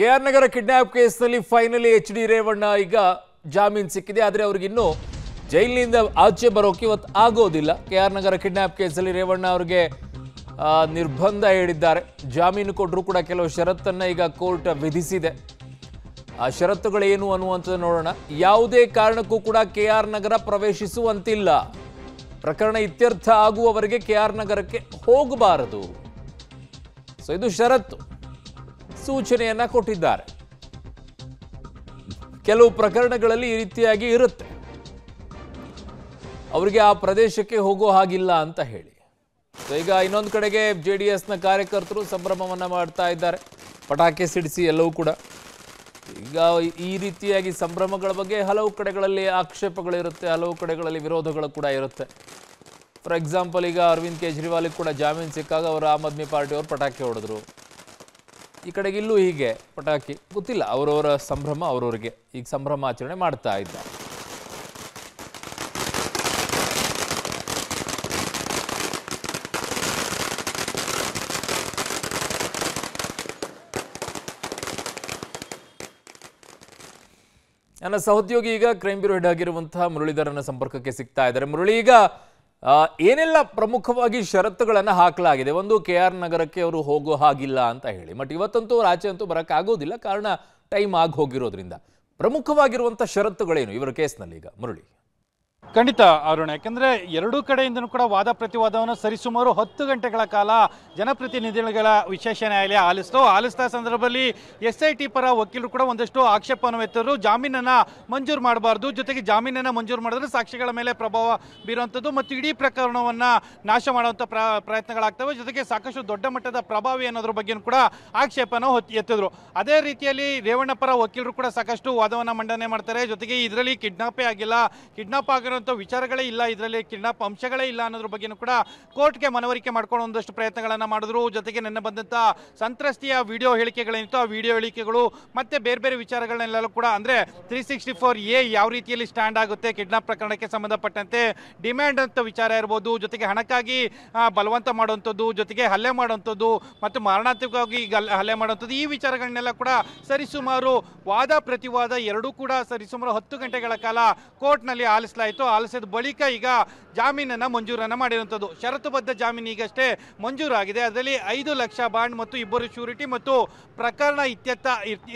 K R Nagar kidnap ಕೇಸ್ನಲ್ಲಿ finally H D Revanna ಈಗ ಜಾಮೀನು ಸಿಕ್ಕಿದೆ ಆದರೆ ಅವ್ರಿಗಿನ್ನೂ ಜೈಲಿನಿಂದ ಆಚೆ ಬರೋಕೆ ಇವತ್ತು ಆಗೋದಿಲ್ಲ ಕೆಆರ್ ನಗರ ಕಿಡ್ನಾಪ್ ಕೇಸಲ್ಲಿ ರೇವಣ್ಣ ಅವರಿಗೆ ನಿರ್ಬಂಧ ಹೇಳಿದ್ದಾರೆ ಜಾಮೀನು ಕೊಟ್ಟರೂ ಕೂಡ ಕೆಲವು ಷರತ್ತನ್ನು ಈಗ ಕೋರ್ಟ್ ವಿಧಿಸಿದೆ ಆ ಷರತ್ತುಗಳೇನು ಅನ್ನುವಂಥದ್ದು ನೋಡೋಣ ಯಾವುದೇ ಕಾರಣಕ್ಕೂ ಕೂಡ ಕೆ ಆರ್ ನಗರ ಪ್ರವೇಶಿಸುವಂತಿಲ್ಲ ಪ್ರಕರಣ ಇತ್ಯರ್ಥ ಆಗುವವರೆಗೆ ಕೆಆರ್ ನಗರಕ್ಕೆ ಹೋಗಬಾರದು ಸೊ ಇದು ಷರತ್ತು ಸೂಚನೆಯನ್ನ ಕೊಟ್ಟಿದ್ದಾರೆ ಕೆಲವು ಪ್ರಕರಣಗಳಲ್ಲಿ ಈ ರೀತಿಯಾಗಿ ಇರುತ್ತೆ ಅವರಿಗೆ ಆ ಪ್ರದೇಶಕ್ಕೆ ಹೋಗೋ ಹಾಗಿಲ್ಲ ಅಂತ ಹೇಳಿ ಸೊ ಈಗ ಇನ್ನೊಂದು ಕಡೆಗೆ ಜೆ ಡಿ ಎಸ್ನ ಕಾರ್ಯಕರ್ತರು ಸಂಭ್ರಮವನ್ನು ಮಾಡ್ತಾ ಇದ್ದಾರೆ ಪಟಾಕಿ ಸಿಡಿಸಿ ಎಲ್ಲವೂ ಕೂಡ ಈಗ ಈ ರೀತಿಯಾಗಿ ಸಂಭ್ರಮಗಳ ಬಗ್ಗೆ ಹಲವು ಕಡೆಗಳಲ್ಲಿ ಆಕ್ಷೇಪಗಳಿರುತ್ತೆ ಹಲವು ಕಡೆಗಳಲ್ಲಿ ವಿರೋಧಗಳು ಕೂಡ ಇರುತ್ತೆ ಫಾರ್ ಎಕ್ಸಾಂಪಲ್ ಈಗ ಅರವಿಂದ್ ಕೇಜ್ರಿವಾಲಿಗೆ ಕೂಡ ಜಾಮೀನು ಸಿಕ್ಕಾಗ ಅವರು ಆಮ್ ಆದ್ಮಿ ಪಾರ್ಟಿಯವರು ಪಟಾಕಿ ಹೊಡೆದ್ರು ಈ ಕಡೆಗೆ ಇಲ್ಲೂ ಹೀಗೆ ಪಟಾಕಿ ಗೊತ್ತಿಲ್ಲ ಅವರವರ ಸಂಭ್ರಮ ಅವರವರಿಗೆ ಈಗ ಸಂಭ್ರಮ ಆಚರಣೆ ಮಾಡ್ತಾ ಇದ್ದ ನನ್ನ ಸಹೋದ್ಯೋಗಿ ಈಗ ಕ್ರೈಮ್ ಬ್ಯೂರೋ ಹೆಡ್ ಆಗಿರುವಂತಹ ಮುರಳೀಧರನ ಸಂಪರ್ಕಕ್ಕೆ ಸಿಗ್ತಾ ಇದ್ದಾರೆ ಮುರಳಿ ಈಗ ಏನೆಲ್ಲ ಪ್ರಮುಖವಾಗಿ ಷರತ್ತುಗಳನ್ನು ಹಾಕಲಾಗಿದೆ ಒಂದು ಕೆ ಆರ್ ನಗರಕ್ಕೆ ಅವರು ಹೋಗೋ ಹಾಗಿಲ್ಲ ಅಂತ ಹೇಳಿ ಬಟ್ ಇವತ್ತಂತೂ ಅವ್ರು ಆಚೆ ಅಂತೂ ಬರೋಕ್ಕಾಗೋದಿಲ್ಲ ಕಾರಣ ಟೈಮ್ ಆಗಿ ಹೋಗಿರೋದ್ರಿಂದ ಪ್ರಮುಖವಾಗಿರುವಂಥ ಷರತ್ತುಗಳೇನು ಇವರ ಕೇಸ್ನಲ್ಲಿ ಈಗ ಮುರಳಿ ಖಂಡಿತ ಅರುಣ್ ಯಾಕಂದ್ರೆ ಎರಡೂ ಕಡೆಯಿಂದಲೂ ಕೂಡ ವಾದ ಪ್ರತಿವಾದವನ್ನು ಸರಿಸುಮಾರು ಹತ್ತು ಗಂಟೆಗಳ ಕಾಲ ಜನಪ್ರತಿನಿಧಿಗಳ ವಿಶೇಷ ನ್ಯಾಯಾಲಯ ಆಲಿಸ್ತು ಆಲಿಸಿದ ಸಂದರ್ಭದಲ್ಲಿ ಎಸ್ ಐ ಟಿ ಪರ ವಕೀಲರು ಕೂಡ ಒಂದಷ್ಟು ಆಕ್ಷೇಪವನ್ನು ಎತ್ತರು ಜಾಮೀನನ್ನು ಮಂಜೂರು ಮಾಡಬಾರ್ದು ಜೊತೆಗೆ ಜಾಮೀನನ್ನು ಮಂಜೂರು ಮಾಡಿದ್ರೆ ಸಾಕ್ಷಿಗಳ ಮೇಲೆ ಪ್ರಭಾವ ಬೀರುವಂಥದ್ದು ಮತ್ತು ಇಡೀ ಪ್ರಕರಣವನ್ನು ನಾಶ ಮಾಡುವಂಥ ಪ್ರಯತ್ನಗಳಾಗ್ತವೆ ಜೊತೆಗೆ ಸಾಕಷ್ಟು ದೊಡ್ಡ ಮಟ್ಟದ ಪ್ರಭಾವಿ ಅನ್ನೋದ್ರ ಬಗ್ಗೆಯೂ ಕೂಡ ಆಕ್ಷೇಪನ ಎತ್ತಿದ್ರು ಅದೇ ರೀತಿಯಲ್ಲಿ ರೇವಣ್ಣ ಪರ ವಕೀಲರು ಕೂಡ ಸಾಕಷ್ಟು ವಾದವನ್ನು ಮಂಡನೆ ಮಾಡ್ತಾರೆ ಜೊತೆಗೆ ಇದರಲ್ಲಿ ಕಿಡ್ನಾಪೇ ಆಗಿಲ್ಲ ಕಿಡ್ನಾಪ್ ಆಗಿರೋ ಇರುವಂತಹ ವಿಚಾರಗಳೇ ಇಲ್ಲ ಇದರಲ್ಲಿ ಕಿಡ್ನಾಪ್ ಅಂಶಗಳೇ ಇಲ್ಲ ಅನ್ನೋದ್ರ ಬಗ್ಗೆನೂ ಕೂಡ ಕೋರ್ಟ್ಗೆ ಮನವರಿಕೆ ಮಾಡ್ಕೊಂಡು ಒಂದಷ್ಟು ಪ್ರಯತ್ನಗಳನ್ನು ಮಾಡಿದ್ರು ಜೊತೆಗೆ ನಿನ್ನೆ ಬಂದಂಥ ಸಂತ್ರಸ್ತಿಯ ವಿಡಿಯೋ ಹೇಳಿಕೆಗಳೇನಿತ್ತು ಆ ವಿಡಿಯೋ ಹೇಳಿಕೆಗಳು ಮತ್ತೆ ಬೇರೆ ಬೇರೆ ವಿಚಾರಗಳನ್ನೆಲ್ಲ ಕೂಡ ಅಂದ್ರೆ ತ್ರೀ ಸಿಕ್ಸ್ಟಿ ಫೋರ್ ಎ ಯಾವ ರೀತಿಯಲ್ಲಿ ಸ್ಟ್ಯಾಂಡ್ ಆಗುತ್ತೆ ಕಿಡ್ನಾಪ್ ಪ್ರಕರಣಕ್ಕೆ ಸಂಬಂಧಪಟ್ಟಂತೆ ಡಿಮ್ಯಾಂಡ್ ಅಂತ ವಿಚಾರ ಇರ್ಬೋದು ಜೊತೆಗೆ ಹಣಕ್ಕಾಗಿ ಬಲವಂತ ಮಾಡುವಂಥದ್ದು ಜೊತೆಗೆ ಹಲ್ಲೆ ಮಾಡುವಂಥದ್ದು ಮತ್ತು ಮಾರಣಾಂತಿಕವಾಗಿ ಹಲ್ಲೆ ಮಾಡುವಂಥದ್ದು ಈ ವಿಚಾರಗಳನ್ನೆಲ್ಲ ಕೂಡ ಸರಿಸುಮಾರು ವಾದ ಪ್ರತಿವಾದ ಎರಡೂ ಕೂಡ ಸರಿಸುಮಾರು ಹತ್ತು ಗಂಟೆಗಳ ಕಾಲ ಕೋರ್ಟ್ನಲ್ಲಿ ಆಲಿಸಲಾಯಿತು ಆಲಿಸಿದ ಬಳಿಕ ಈಗ ಜಾಮೀನನ್ನು ಮಂಜೂರನ್ನು ಮಾಡಿರುವಂಥದ್ದು ಷರತ್ತುಬದ್ಧ ಜಾಮೀನು ಈಗಷ್ಟೇ ಮಂಜೂರಾಗಿದೆ ಅದರಲ್ಲಿ ಐದು ಲಕ್ಷ ಬಾಂಡ್ ಮತ್ತು ಇಬ್ಬರು ಶ್ಯೂರಿಟಿ ಮತ್ತು ಪ್ರಕರಣ ಇತ್ಯರ್ಥ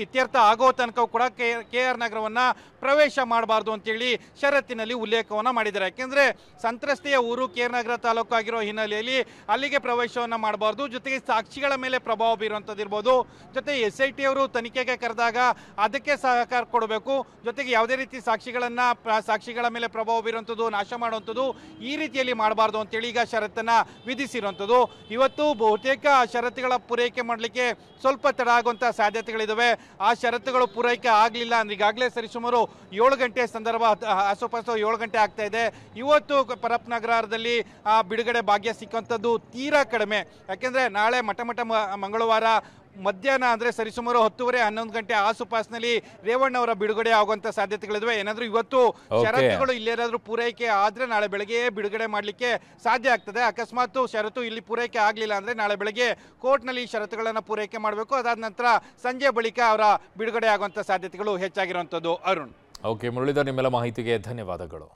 ಇತ್ಯರ್ಥ ಆಗೋ ತನಕ ಕೂಡ ಕೆ ಕೆ ಆರ್ ನಗರವನ್ನು ಪ್ರವೇಶ ಮಾಡಬಾರ್ದು ಅಂತೇಳಿ ಷರತ್ತಿನಲ್ಲಿ ಉಲ್ಲೇಖವನ್ನು ಮಾಡಿದ್ದಾರೆ ಯಾಕೆಂದರೆ ಸಂತ್ರಸ್ತೆಯ ಊರು ಕೆ ಆರ್ ನಗರ ತಾಲೂಕು ಆಗಿರೋ ಹಿನ್ನೆಲೆಯಲ್ಲಿ ಅಲ್ಲಿಗೆ ಪ್ರವೇಶವನ್ನು ಮಾಡಬಾರ್ದು ಜೊತೆಗೆ ಸಾಕ್ಷಿಗಳ ಮೇಲೆ ಪ್ರಭಾವ ಬೀರುವಂಥದ್ದು ಇರ್ಬೋದು ಜೊತೆ ಎಸ್ ಐ ಟಿ ಅವರು ತನಿಖೆಗೆ ಕರೆದಾಗ ಅದಕ್ಕೆ ಸಹಕಾರ ಕೊಡಬೇಕು ಜೊತೆಗೆ ಯಾವುದೇ ರೀತಿ ಸಾಕ್ಷಿಗಳನ್ನು ಸಾಕ್ಷಿಗಳ ಮೇಲೆ ಪ್ರಭಾವ ಸಾವಿರುವಂಥದ್ದು ನಾಶ ಮಾಡುವಂಥದ್ದು ಈ ರೀತಿಯಲ್ಲಿ ಮಾಡಬಾರ್ದು ಅಂತೇಳಿ ಈಗ ಷರತ್ತನ್ನು ವಿಧಿಸಿರುವಂಥದ್ದು ಇವತ್ತು ಬಹುತೇಕ ಷರತ್ತುಗಳ ಪೂರೈಕೆ ಮಾಡಲಿಕ್ಕೆ ಸ್ವಲ್ಪ ತಡ ಆಗುವಂಥ ಸಾಧ್ಯತೆಗಳಿದ್ದಾವೆ ಆ ಷರತ್ತುಗಳು ಪೂರೈಕೆ ಆಗಲಿಲ್ಲ ಅಂದ್ರೆ ಈಗಾಗಲೇ ಸರಿಸುಮಾರು ಏಳು ಗಂಟೆ ಸಂದರ್ಭ ಆಸುಪಾಸು ಏಳು ಗಂಟೆ ಆಗ್ತಾ ಇದೆ ಇವತ್ತು ಪರಪ್ ನಗರದಲ್ಲಿ ಬಿಡುಗಡೆ ಭಾಗ್ಯ ಸಿಕ್ಕಂಥದ್ದು ತೀರಾ ಕಡಿಮೆ ಯಾಕೆಂದರೆ ನಾಳೆ ಮಠ ಮಠ ಮಂಗಳವಾರ ಮಧ್ಯಾಹ್ನ ಅಂದರೆ ಸರಿಸುಮಾರು ಹತ್ತುವರೆ ಹನ್ನೊಂದು ಗಂಟೆ ಆಸುಪಾಸಿನಲ್ಲಿ ಅವರ ಬಿಡುಗಡೆ ಆಗುವಂತ ಸಾಧ್ಯತೆಗಳಿದ್ವೆ ಏನಾದರೂ ಇವತ್ತು ಷರತ್ತುಗಳು ಇಲ್ಲೇನಾದರೂ ಪೂರೈಕೆ ಆದ್ರೆ ನಾಳೆ ಬೆಳಗ್ಗೆ ಬಿಡುಗಡೆ ಮಾಡಲಿಕ್ಕೆ ಸಾಧ್ಯ ಆಗ್ತದೆ ಅಕಸ್ಮಾತ್ ಷರತ್ತು ಇಲ್ಲಿ ಪೂರೈಕೆ ಆಗಲಿಲ್ಲ ಅಂದ್ರೆ ನಾಳೆ ಬೆಳಗ್ಗೆ ಕೋರ್ಟ್ನಲ್ಲಿ ಈ ಷರತ್ತುಗಳನ್ನು ಪೂರೈಕೆ ಮಾಡಬೇಕು ಅದಾದ ನಂತರ ಸಂಜೆ ಬಳಿಕ ಅವರ ಬಿಡುಗಡೆ ಆಗುವಂತ ಸಾಧ್ಯತೆಗಳು ಹೆಚ್ಚಾಗಿರುವಂಥದ್ದು ಅರುಣ್ ಓಕೆ ಮುರಳಿದ ನಿಮ್ಮೆಲ್ಲ ಮಾಹಿತಿಗೆ ಧನ್ಯವಾದಗಳು